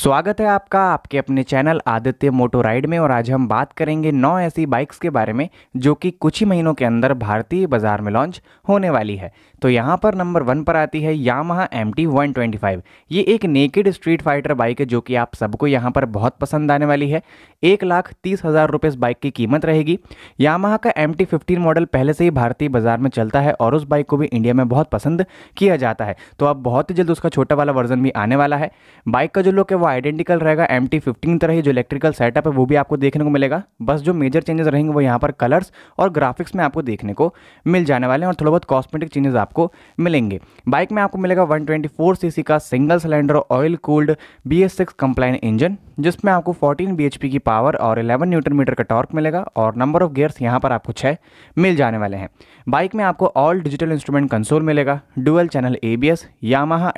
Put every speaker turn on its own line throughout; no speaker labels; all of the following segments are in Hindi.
स्वागत है आपका आपके अपने चैनल आदित्य मोटो राइड में और आज हम बात करेंगे नौ ऐसी बाइक्स के बारे में जो कि कुछ ही महीनों के अंदर भारतीय बाजार में लॉन्च होने वाली है तो यहाँ पर नंबर वन पर आती है Yamaha M T one twenty five ये एक नेकेड स्ट्रीट फाइटर बाइक है जो कि आप सबको यहाँ पर बहुत पसंद आने वाली है एक लाख तीस हज़ार रुपये इस बाइक की कीमत रहेगी यामहा का एम टी फिफ्टीन मॉडल पहले से ही भारतीय बाजार में चलता है और उस बाइक को भी इंडिया में बहुत पसंद किया जाता है तो अब बहुत ही जल्द उसका छोटा वाला वर्जन भी आने वाला है बाइक का जो लोग है वो आइडेंटिकल रहेगा एम टी फिफ्टीन तरह ही जो इलेक्ट्रिकल सेटअप है वो भी आपको देखने को मिलेगा बस जो मेजर चेंजेस रहेंगे वो यहाँ पर कलर्स और ग्राफिक्स में आपको देखने को मिल जाने वाले हैं और थोड़ा बहुत कॉस्मेटिक चेंजेस आपको मिलेंगे बाइक में आपको मिलेगा 124 सीसी का single cylinder oil cooled B S six compliant engine जिसमें आपको 14 बी की पावर और 11 न्यूटन मीटर का टॉर्क मिलेगा और नंबर ऑफ गियर्स यहाँ पर आपको छः मिल जाने वाले हैं बाइक में आपको ऑल डिजिटल इंस्ट्रूमेंट कंसोल मिलेगा dual channel A B S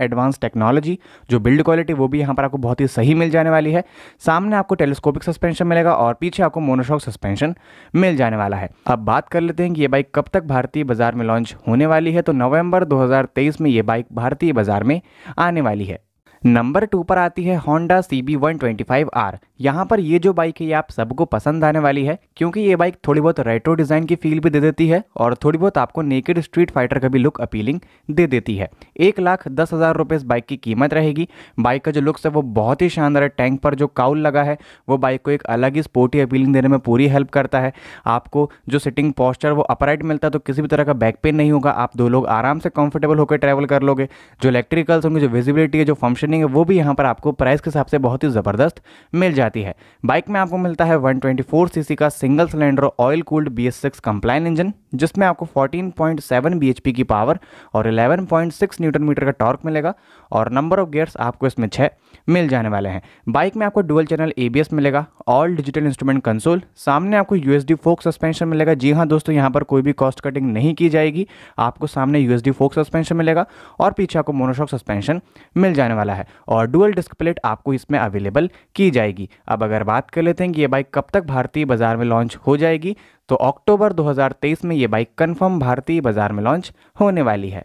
advance technology जो बिल्ड क्वालिटी वो भी यहाँ पर आपको बहुत बहुत ही सही मिल जाने वाली है सामने आपको टेलीस्कोपिक सस्पेंशन मिलेगा और पीछे आपको मोनोशॉक सस्पेंशन मिल जाने वाला है अब बात कर लेते हैं कि ये बाइक कब तक भारतीय बाजार में लॉन्च होने वाली है तो नवंबर 2023 में ये बाइक भारतीय बाजार में आने वाली है नंबर टू पर आती है Honda C B one twenty five R यहाँ पर ये जो बाइक है ये आप सबको पसंद आने वाली है क्योंकि ये बाइक थोड़ी बहुत रेट्रो डिज़ाइन की फील भी दे देती है और थोड़ी बहुत आपको नेकेड स्ट्रीट फाइटर का भी लुक अपीलिंग दे देती है एक लाख दस हज़ार रुपये इस बाइक की कीमत रहेगी बाइक का जो लुक्स है वो बहुत ही शानदार है टैंक पर जो काउल लगा है वो बाइक को एक अलग ही स्पोर्टी अपीलिंग देने में पूरी हेल्प करता है आपको जो सिटिंग पॉस्चर वो अपराइट मिलता है तो किसी भी तरह का बैक पेन नहीं होगा आप दो लोग आराम से कंफर्टेबल होकर ट्रैवल कर लोगे जो इलेक्ट्रिकल्स होंगे जो विजिबिलिटी है जो फंक्शनिंग है वो भी यहाँ पर आपको प्राइस के हिसाब से बहुत ही ज़बरदस्त मिल जाए जाती है बाइक में आपको मिलता है 124 सीसी का single cylinder oil cooled B S six engine जिसमें आपको 14.7 पॉइंट की पावर और 11.6 न्यूटन मीटर का टॉर्क मिलेगा और नंबर ऑफ गियर्स आपको इसमें छः मिल जाने वाले हैं बाइक में आपको डुअल चैनल ए मिलेगा ऑल डिजिटल इंस्ट्रूमेंट कंसोल सामने आपको यूएसडी फोक सस्पेंशन मिलेगा जी हाँ दोस्तों यहाँ पर कोई भी कॉस्ट कटिंग नहीं की जाएगी आपको सामने यूएसडी फोक सस्पेंशन मिलेगा और पीछे आपको मोनोशॉक सस्पेंशन मिल जाने वाला है और डुअल डिस्क प्लेट आपको इसमें अवेलेबल की जाएगी अब अगर बात कर लेते हैं कि ये बाइक कब तक भारतीय बाजार में लॉन्च हो जाएगी तो अक्टूबर 2023 में ये बाइक कन्फर्म भारतीय बाजार में लॉन्च होने वाली है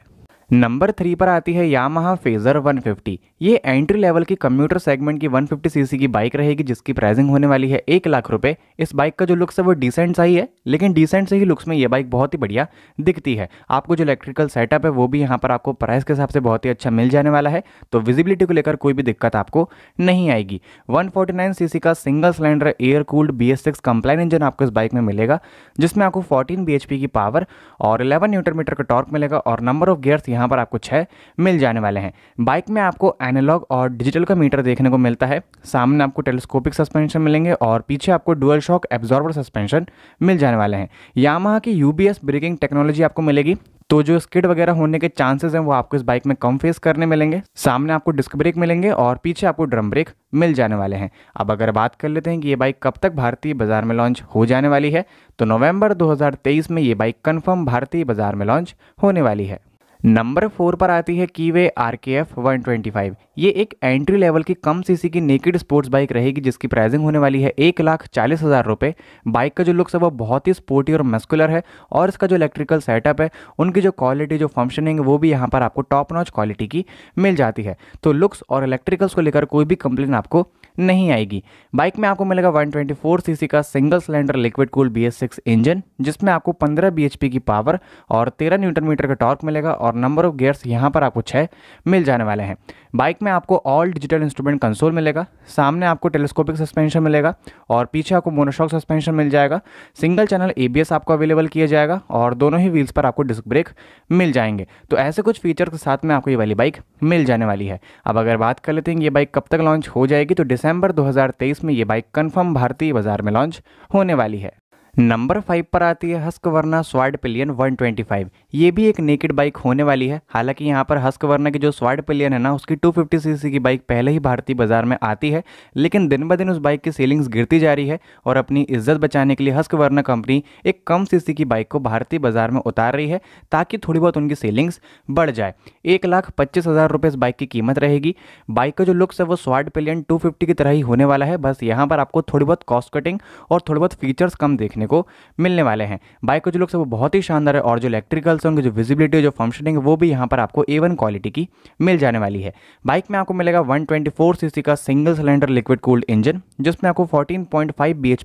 नंबर थ्री पर आती है यामाहा फेजर 150 ये एंट्री लेवल की कंप्यूटर सेगमेंट की 150 सीसी की बाइक रहेगी जिसकी प्राइसिंग होने वाली है एक लाख रुपए इस बाइक का जो लुक्स है वो डिसेंट सा ही है लेकिन डिसेंट से ही लुक्स में ये बाइक बहुत ही बढ़िया दिखती है आपको जो इलेक्ट्रिकल सेटअप है वो भी यहाँ पर आपको प्राइस के हिसाब से बहुत ही अच्छा मिल जाने वाला है तो विजिबिलिटी को लेकर कोई भी दिक्कत आपको नहीं आएगी वन फोर्टी का single cylinder air cooled B S engine आपको इस बाइक में मिलेगा जिसमें आपको फोर्टीन बी की पावर और इलेवन न्यूटर मीटर का टॉर्क मिलेगा और नंबर ऑफ गेयर्स यहाँ पर आपको छः मिल जाने वाले हैं बाइक में आपको एनालॉग और डिजिटल का मीटर देखने को मिलता है सामने आपको टेलीस्कोपिक सस्पेंशन मिलेंगे और पीछे आपको डुअल शॉक एब्जॉर्बर सस्पेंशन मिल जाने वाले हैं यामा की यू ब्रेकिंग टेक्नोलॉजी आपको मिलेगी तो जो स्किड वगैरह होने के चांसेस हैं वो आपको इस बाइक में कम फेस करने मिलेंगे सामने आपको डिस्क ब्रेक मिलेंगे और पीछे आपको ड्रम ब्रेक मिल जाने वाले हैं अब अगर बात कर लेते हैं कि ये बाइक कब तक भारतीय बाजार में लॉन्च हो जाने वाली है तो नवंबर 2023 में ये बाइक कंफर्म भारतीय बाजार में लॉन्च होने वाली है नंबर फोर पर आती है Keeway R K F one twenty five ये एक एंट्री लेवल की कम सीसी की नेकेड स्पोर्ट्स बाइक रहेगी जिसकी प्राइसिंग होने वाली है एक लाख चालीस हज़ार रुपये बाइक का जो लुक्स है वो बहुत ही स्पोर्टी और मस्कुलर है और इसका जो इलेक्ट्रिकल सेटअप है उनकी जो क्वालिटी जो फंक्शनिंग है वो भी यहाँ पर आपको टॉप नॉच क्वालिटी की मिल जाती है तो लुक्स और इलेक्ट्रिकल्स को लेकर कोई भी कंप्लेन आपको नहीं आएगी बाइक में आपको मिलेगा 124 सीसी का single cylinder liquid cool six engine जिसमें आपको 15 बीएचपी की पावर और 13 न्यूटन मीटर का टॉर्क मिलेगा और नंबर ऑफ गियर्स यहाँ पर आपको छः मिल जाने वाले हैं बाइक में आपको ऑल डिजिटल इंस्ट्रूमेंट कंसोल मिलेगा सामने आपको टेलीस्कोपिक सस्पेंशन मिलेगा और पीछे आपको मोनोशॉक सस्पेंशन मिल जाएगा सिंगल चैनल ए आपको अवेलेबल किया जाएगा और दोनों ही व्हील्स पर आपको डिस्क ब्रेक मिल जाएंगे तो ऐसे कुछ फीचर के साथ में आपको ये वाली बाइक मिल जाने वाली है अब अगर बात कर लेते हैं ये बाइक कब तक लॉन्च हो जाएगी तो दिसंबर 2023 में ये बाइक कंफर्म भारतीय बाजार में लॉन्च होने वाली है नंबर फाइव पर आती है हस्क वर्ना स्वाड पिलियन 125 ये भी एक नेकेड बाइक होने वाली है हालांकि यहाँ पर हस्क वर्ना की जो स्वाड पिलियन है ना उसकी 250 सीसी की बाइक पहले ही भारतीय बाजार में आती है लेकिन दिन ब दिन उस बाइक की सेलिंग्स गिरती जा रही है और अपनी इज्जत बचाने के लिए हस्क वर्ना कंपनी एक कम सी की बाइक को भारतीय बाजार में उतार रही है ताकि थोड़ी बहुत उनकी सेलिंग्स बढ़ जाए एक लाख पच्चीस हज़ार रुपये इस बाइक की कीमत रहेगी बाइक का जो लुक्स है वो स्वाड पिलियन टू की तरह ही होने वाला है बस यहाँ पर आपको थोड़ी बहुत कॉस्ट कटिंग और थोड़ी बहुत फीचर्स कम देखने देखने को मिलने वाले हैं बाइक के जो लुक्स है वो बहुत ही शानदार है और जो इलेक्ट्रिकल्स हैं जो विजिबिलिटी जो फंक्शनिंग है वो भी यहाँ पर आपको ए क्वालिटी की मिल जाने वाली है बाइक में आपको मिलेगा वन ट्वेंटी का single cylinder liquid cooled engine जिसमें आपको फोर्टीन पॉइंट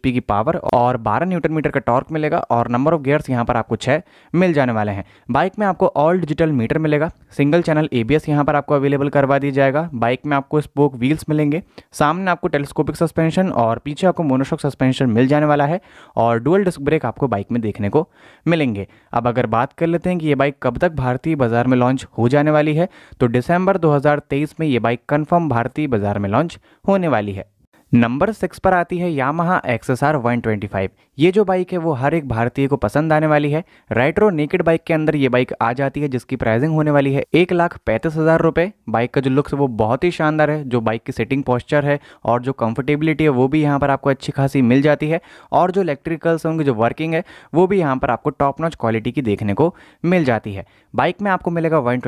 की पावर और बारह न्यूटन मीटर का टॉर्क मिलेगा और नंबर ऑफ गेयर्स यहाँ पर आपको छः मिल जाने वाले हैं बाइक में आपको ऑल डिजिटल मीटर मिलेगा सिंगल चैनल ए बी पर आपको अवेलेबल करवा दिया जाएगा बाइक में आपको स्पोक व्हील्स मिलेंगे सामने आपको टेलीस्कोपिक सस्पेंशन और पीछे आपको मोनोशॉक सस्पेंशन मिल जाने वाला है और डुअल डिस्क ब्रेक आपको बाइक में देखने को मिलेंगे अब अगर बात कर लेते हैं कि ये बाइक कब तक भारतीय बाजार में लॉन्च हो जाने वाली है तो दिसंबर 2023 में ये बाइक कंफर्म भारतीय बाजार में लॉन्च होने वाली है नंबर सिक्स पर आती है यामाहा एक्स एस ये जो बाइक है वो हर एक भारतीय को पसंद आने वाली है राइट्रो नेकेड बाइक के अंदर ये बाइक आ जाती है जिसकी प्राइसिंग होने वाली है एक लाख पैंतीस हज़ार रुपये बाइक का जो लुक्स है वो बहुत ही शानदार है जो बाइक की सिटिंग पॉस्चर है और जो कंफर्टेबिलिटी है वो भी यहाँ पर आपको अच्छी खासी मिल जाती है और जो इलेक्ट्रिकल्स है जो वर्किंग है वो भी यहाँ पर आपको टॉप नॉच क्वालिटी की देखने को मिल जाती है बाइक में आपको मिलेगा वन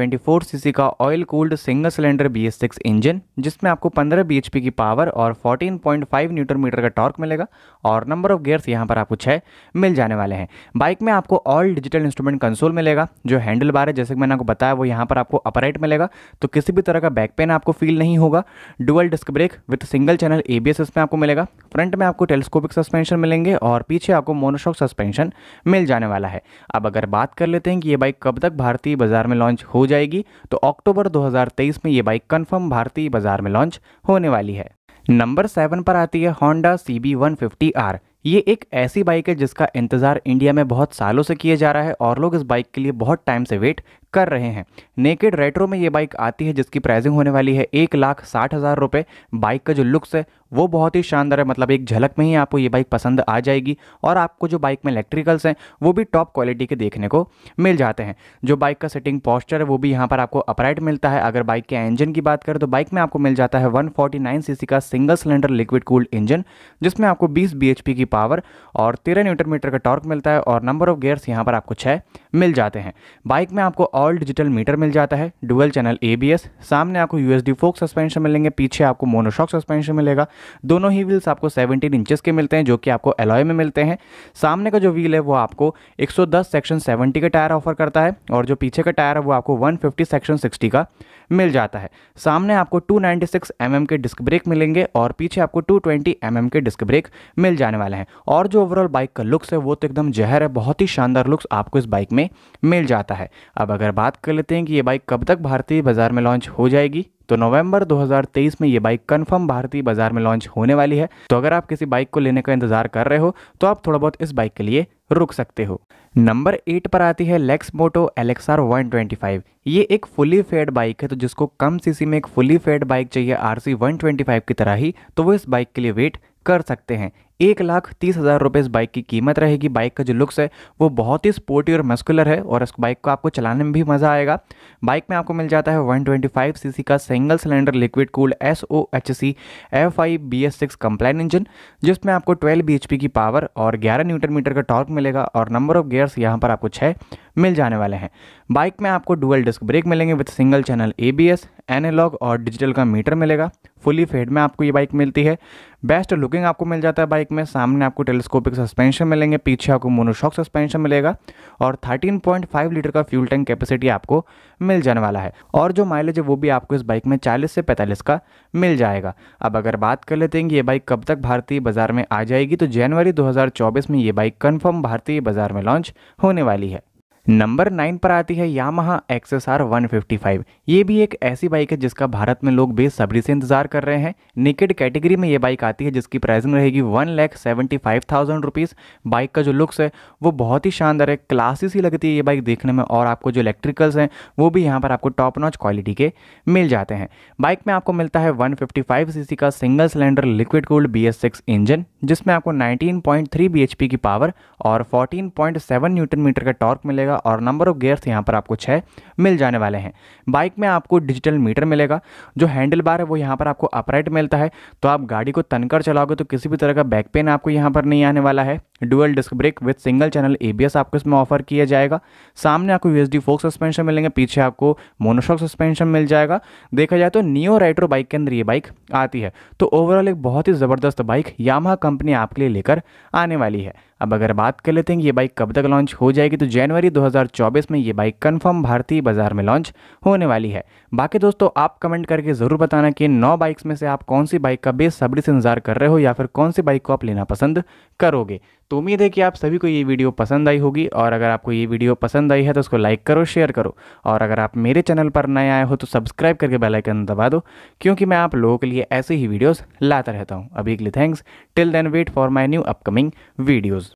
सीसी का oil cooled single cylinder B engine जिसमें आपको पंद्रह बी की पावर और फोर्टी 13.5 न्यूटन मीटर का टॉर्क मिलेगा और नंबर ऑफ गियर्स यहाँ पर आपको छः मिल जाने वाले हैं बाइक में आपको ऑल डिजिटल इंस्ट्रूमेंट कंसोल मिलेगा जो हैंडल बार है जैसे कि मैंने आपको बताया वो यहाँ पर आपको अपराइट मिलेगा तो किसी भी तरह का बैक पेन आपको फील नहीं होगा dual disc brake with single channel A B आपको मिलेगा फ्रंट में आपको टेलीस्कोपिक सस्पेंशन मिलेंगे और पीछे आपको मोनोशॉक सस्पेंशन मिल जाने वाला है अब अगर बात कर लेते हैं कि ये बाइक कब तक भारतीय बाजार में लॉन्च हो जाएगी तो अक्टूबर 2023 में ये बाइक कंफर्म भारतीय बाजार में लॉन्च होने वाली है नंबर सेवन पर आती है Honda C B one fifty R ये एक ऐसी बाइक है जिसका इंतज़ार इंडिया में बहुत सालों से किया जा रहा है और लोग इस बाइक के लिए बहुत टाइम से वेट कर रहे हैं नेकेड रेट्रो में ये बाइक आती है जिसकी प्राइसिंग होने वाली है एक लाख साठ हज़ार रुपये बाइक का जो लुक्स है वो बहुत ही शानदार है मतलब एक झलक में ही आपको ये बाइक पसंद आ जाएगी और आपको जो बाइक में इलेक्ट्रिकल्स हैं वो भी टॉप क्वालिटी के देखने को मिल जाते हैं जो बाइक का सेटिंग पॉस्चर है वो भी यहाँ पर आपको अपराइट मिलता है अगर बाइक के इंजन की बात करें तो बाइक में आपको मिल जाता है वन फोर्टी का single cylinder liquid cooled engine जिसमें आपको बीस बी की पावर और तेरह न्यूटर मीटर का टॉर्क मिलता है और नंबर ऑफ गेयर्स यहाँ पर आपको छः मिल जाते हैं बाइक में आपको ऑल डिजिटल मीटर मिल जाता है डुअल चैनल एबीएस सामने आपको यूएसडी फोक सस्पेंशन मिलेंगे पीछे आपको मोनोशॉक सस्पेंशन मिलेगा दोनों ही व्हील्स आपको 17 इंचेस के मिलते हैं जो कि आपको एलॉय में मिलते हैं सामने का जो व्हील है वो आपको 110 सेक्शन 70 का टायर ऑफर करता है और जो पीछे का टायर है वो आपको वन सेक्शन सिक्सटी का मिल जाता है सामने आपको 296 नाइन्टी mm के डिस्क ब्रेक मिलेंगे और पीछे आपको 220 ट्वेंटी mm के डिस्क ब्रेक मिल जाने वाले हैं और जो ओवरऑल बाइक का लुक्स है वो तो एकदम जहर है बहुत ही शानदार लुक्स आपको इस बाइक में मिल जाता है अब अगर अगर बात कर लेते हैं कि ये बाइक कब तक भारतीय बाजार में लॉन्च हो जाएगी तो नवंबर 2023 में ये बाइक कंफर्म भारतीय बाजार में लॉन्च होने वाली है तो अगर आप किसी बाइक को लेने का इंतजार कर रहे हो तो आप थोड़ा बहुत इस बाइक के लिए रुक सकते हो नंबर एट पर आती है लेक्स मोटो एल वन ये एक फुली फेड बाइक है तो जिसको कम सीसी में एक फुली फेड बाइक चाहिए आर सी की तरह ही तो वो इस बाइक के लिए वेट कर सकते हैं एक लाख तीस हज़ार रुपये इस बाइक की कीमत रहेगी बाइक का जो लुक्स है वो बहुत ही स्पोर्टी और मस्कुलर है और इस बाइक को आपको चलाने में भी मज़ा आएगा बाइक में आपको मिल जाता है 125 सीसी का single cylinder liquid cooled S O H C F I B S six compliant engine जिसमें आपको 12 बी एच पी की पावर और 11 न्यूटन मीटर का टॉर्क मिलेगा और नंबर ऑफ गेयर्स यहाँ पर आपको छः मिल जाने वाले हैं बाइक में आपको डुअल डिस्क ब्रेक मिलेंगे with single channel A B S analogue और डिजिटल का मीटर मिलेगा फुली फेड में आपको ये बाइक मिलती है बेस्ट लुकिंग आपको मिल जाता है बाइक में सामने आपको टेलीस्कोपिक सस्पेंशन मिलेंगे पीछे आपको मोनोशॉक सस्पेंशन मिलेगा और 13.5 लीटर का फ्यूल टैंक कैपेसिटी आपको मिल जाने वाला है और जो माइलेज है वो भी आपको इस बाइक में 40 से 45 का मिल जाएगा अब अगर बात कर लेते हैं कि ये बाइक कब तक भारतीय बाजार में आ जाएगी तो जनवरी दो में ये बाइक कन्फर्म भारतीय बाजार में लॉन्च होने वाली है नंबर नाइन पर आती है एक्स वन फिफ़्टी फाइव ये भी एक ऐसी बाइक है जिसका भारत में लोग बेसब्री से इंतजार कर रहे हैं निकेड कैटेगरी में ये बाइक आती है जिसकी प्राइसिंग रहेगी one lakh seventy five thousand rupees bike का जो लुक्स है वो बहुत ही शानदार है क्लासी सी लगती है ये बाइक देखने में और आपको जो इलेक्ट्रिकल्स हैं वो भी यहाँ पर आपको टॉप नॉच क्वालिटी के मिल जाते हैं बाइक में आपको मिलता है वन फिफ्टी का single cylinder liquid cooled B engine जिसमें आपको नाइनटीन पॉइंट की पावर और 14.7 न्यूटन मीटर का टॉर्क मिलेगा और नंबर ऑफ गेयर्स यहाँ पर आपको छः मिल जाने वाले हैं बाइक में आपको डिजिटल मीटर मिलेगा जो हैंडल बार है वो यहाँ पर आपको अपराइट मिलता है तो आप गाड़ी को तनकर चलाओगे तो किसी भी तरह का बैक पेन आपको यहाँ पर नहीं आने वाला है dual disc brake with single channel A आपको इसमें ऑफर किया जाएगा सामने आपको यूएसडी फोक सस्पेंशन मिलेंगे पीछे आपको मोनोशॉक सस्पेंशन मिल जाएगा देखा जाए तो नियो राइट्रो बाइक के अंदर ये बाइक आती है तो ओवरऑल एक बहुत ही ज़बरदस्त बाइक यामा कंपनी आपके लिए लेकर आने वाली है अब अगर बात कर लेते हैं कि ये बाइक कब तक लॉन्च हो जाएगी तो जनवरी 2024 में ये बाइक कंफर्म भारतीय बाजार में लॉन्च होने वाली है बाकी दोस्तों आप कमेंट करके ज़रूर बताना कि नौ बाइक्स में से आप कौन सी बाइक का बेसब्री से इंतजार कर रहे हो या फिर कौन सी बाइक को आप लेना पसंद करोगे तो उम्मीद है कि आप सभी को ये वीडियो पसंद आई होगी और अगर आपको ये वीडियो पसंद आई है तो उसको लाइक करो शेयर करो और अगर आप मेरे चैनल पर नए आए हो तो सब्सक्राइब करके बेल आइकन दबा दो क्योंकि मैं आप लोगों के लिए ऐसे ही वीडियोस लाता रहता हूँ अभी के लिए thanks till then wait for my new upcoming videos